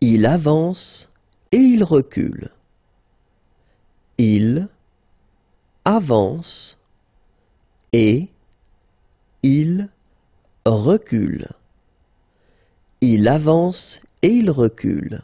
Il avance et il recule. Il avance et il recule. Il avance et il recule.